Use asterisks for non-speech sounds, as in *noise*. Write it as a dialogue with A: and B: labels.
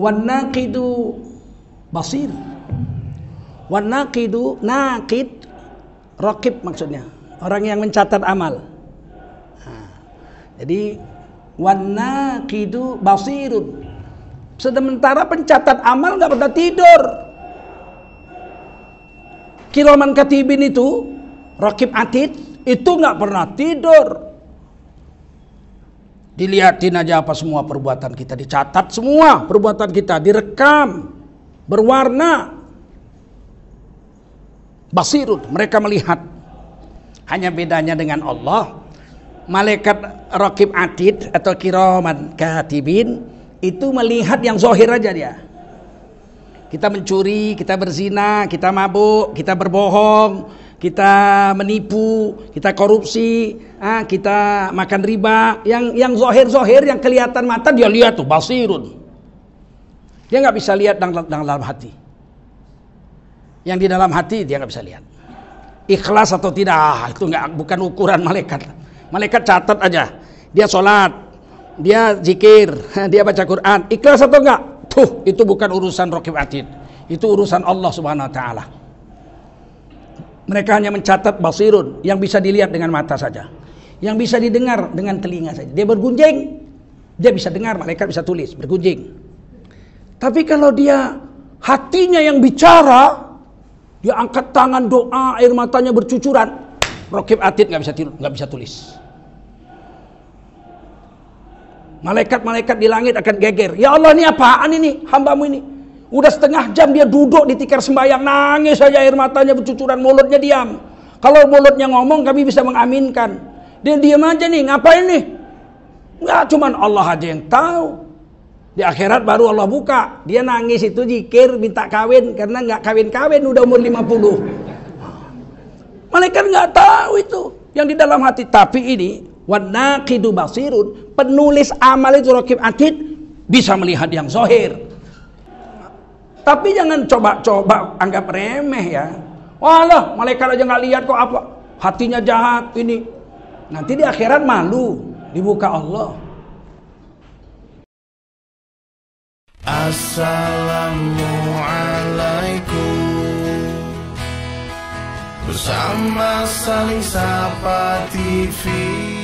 A: Wanakidu basir Wanakidu nakid rokib maksudnya orang yang mencatat amal nah, jadi wanakidu naqidu basirun sementara pencatat amal nggak pernah tidur kiroman katibin itu rokib atid itu nggak pernah tidur Dilihatin aja apa semua perbuatan kita, dicatat semua perbuatan kita, direkam, berwarna. basirut mereka melihat. Hanya bedanya dengan Allah, malaikat rakib atid atau kiraman katibin itu melihat yang zohir aja dia. Kita mencuri, kita berzina, kita mabuk, kita berbohong, kita menipu, kita korupsi, ah, kita makan riba, yang yang zohir-zohir, yang kelihatan mata dia lihat tuh basirun. Dia nggak bisa lihat dalam, dalam, hati. Yang di dalam hati dia nggak bisa lihat. Ikhlas atau tidak ah, itu nggak bukan ukuran malaikat. Malaikat catat aja. Dia sholat, dia zikir, *laughs* dia baca Quran. Ikhlas atau enggak? Tuh, itu bukan urusan rokib atid. Itu urusan Allah Subhanahu wa taala. Mereka hanya mencatat basirun yang bisa dilihat dengan mata saja. Yang bisa didengar dengan telinga saja. Dia bergunjing, dia bisa dengar, malaikat bisa tulis, bergunjing. Tapi kalau dia hatinya yang bicara, dia angkat tangan doa, air matanya bercucuran. Rokib Atid nggak bisa nggak bisa tulis. Malaikat-malaikat di langit akan geger. Ya Allah ini apaan ini hambamu ini? Udah setengah jam dia duduk di tikar sembahyang, nangis saja air matanya bercucuran, mulutnya diam. Kalau mulutnya ngomong kami bisa mengaminkan. Dia diam aja nih, ngapain nih? Enggak, cuman Allah aja yang tahu. Di akhirat baru Allah buka. Dia nangis itu zikir minta kawin karena nggak kawin-kawin udah umur 50. Malaikat nggak tahu itu yang di dalam hati. Tapi ini wanaqidu basirun, penulis amal itu rakib atid bisa melihat yang zohir. Tapi jangan coba-coba anggap remeh ya. Walah, malaikat aja nggak lihat kok apa. Hatinya jahat ini. Nanti di akhirat malu dibuka Allah. Assalamualaikum Bersama saling sapa TV